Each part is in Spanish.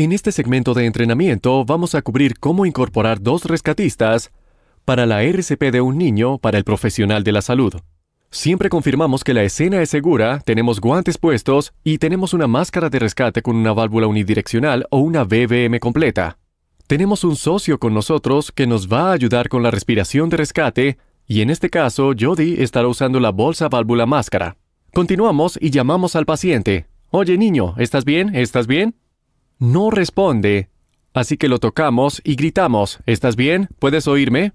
En este segmento de entrenamiento vamos a cubrir cómo incorporar dos rescatistas para la RCP de un niño para el profesional de la salud. Siempre confirmamos que la escena es segura, tenemos guantes puestos y tenemos una máscara de rescate con una válvula unidireccional o una BBM completa. Tenemos un socio con nosotros que nos va a ayudar con la respiración de rescate y en este caso Jody estará usando la bolsa válvula máscara. Continuamos y llamamos al paciente. Oye niño, ¿estás bien? ¿Estás bien? No responde. Así que lo tocamos y gritamos, ¿estás bien? ¿Puedes oírme?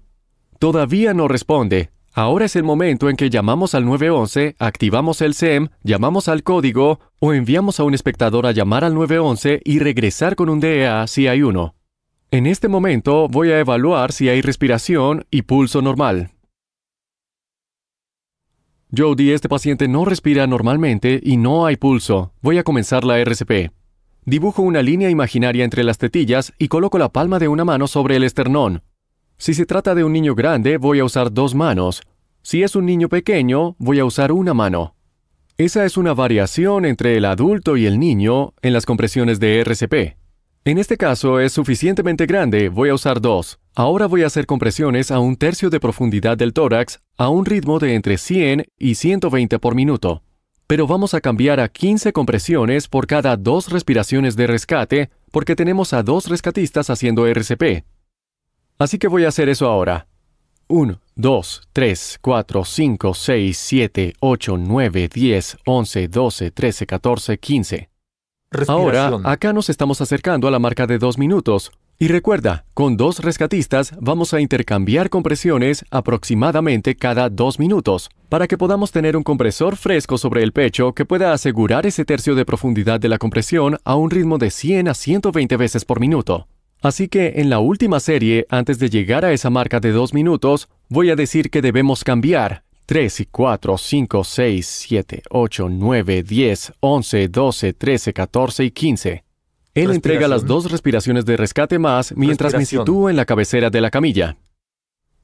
Todavía no responde. Ahora es el momento en que llamamos al 911, activamos el SEM, llamamos al código o enviamos a un espectador a llamar al 911 y regresar con un DEA si hay uno. En este momento voy a evaluar si hay respiración y pulso normal. Jody, este paciente no respira normalmente y no hay pulso. Voy a comenzar la RCP. Dibujo una línea imaginaria entre las tetillas y coloco la palma de una mano sobre el esternón. Si se trata de un niño grande, voy a usar dos manos. Si es un niño pequeño, voy a usar una mano. Esa es una variación entre el adulto y el niño en las compresiones de RCP. En este caso es suficientemente grande, voy a usar dos. Ahora voy a hacer compresiones a un tercio de profundidad del tórax a un ritmo de entre 100 y 120 por minuto pero vamos a cambiar a 15 compresiones por cada dos respiraciones de rescate porque tenemos a dos rescatistas haciendo RCP. Así que voy a hacer eso ahora. 1, 2, 3, 4, 5, 6, 7, 8, 9, 10, 11, 12, 13, 14, 15. Ahora, acá nos estamos acercando a la marca de 2 minutos, y recuerda, con dos rescatistas vamos a intercambiar compresiones aproximadamente cada dos minutos, para que podamos tener un compresor fresco sobre el pecho que pueda asegurar ese tercio de profundidad de la compresión a un ritmo de 100 a 120 veces por minuto. Así que en la última serie, antes de llegar a esa marca de dos minutos, voy a decir que debemos cambiar 3 y 4, 5, 6, 7, 8, 9, 10, 11, 12, 13, 14 y 15. Él entrega las dos respiraciones de rescate más mientras me sitúo en la cabecera de la camilla.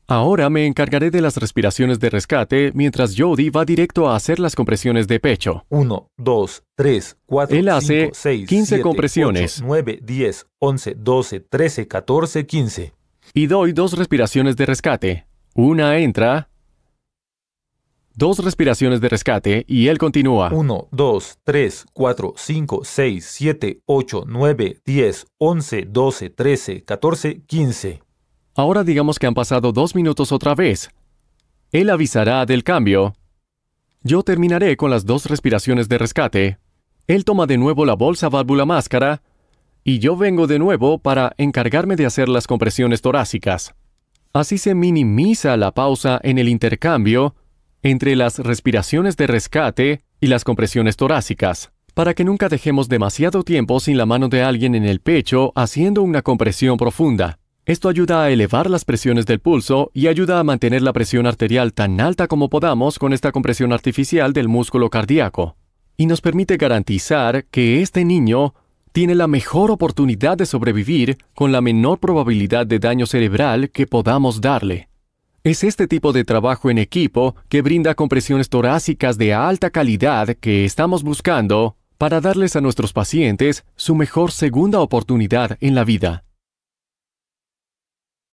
Ahora me encargaré de las respiraciones de rescate mientras Jody va directo a hacer las compresiones de pecho. 1, 2, 3, 4, hace 5, 6, 15 7, compresiones. 8, 9, 10, 11, 12, 13, 14, 15. Y doy dos respiraciones de rescate. Una entra Dos respiraciones de rescate y él continúa. 1, 2, 3, 4, 5, 6, 7, 8, 9, 10, 11, 12, 13, 14, 15. Ahora digamos que han pasado dos minutos otra vez. Él avisará del cambio. Yo terminaré con las dos respiraciones de rescate. Él toma de nuevo la bolsa válvula máscara y yo vengo de nuevo para encargarme de hacer las compresiones torácicas. Así se minimiza la pausa en el intercambio entre las respiraciones de rescate y las compresiones torácicas, para que nunca dejemos demasiado tiempo sin la mano de alguien en el pecho haciendo una compresión profunda. Esto ayuda a elevar las presiones del pulso y ayuda a mantener la presión arterial tan alta como podamos con esta compresión artificial del músculo cardíaco. Y nos permite garantizar que este niño tiene la mejor oportunidad de sobrevivir con la menor probabilidad de daño cerebral que podamos darle. Es este tipo de trabajo en equipo que brinda compresiones torácicas de alta calidad que estamos buscando para darles a nuestros pacientes su mejor segunda oportunidad en la vida.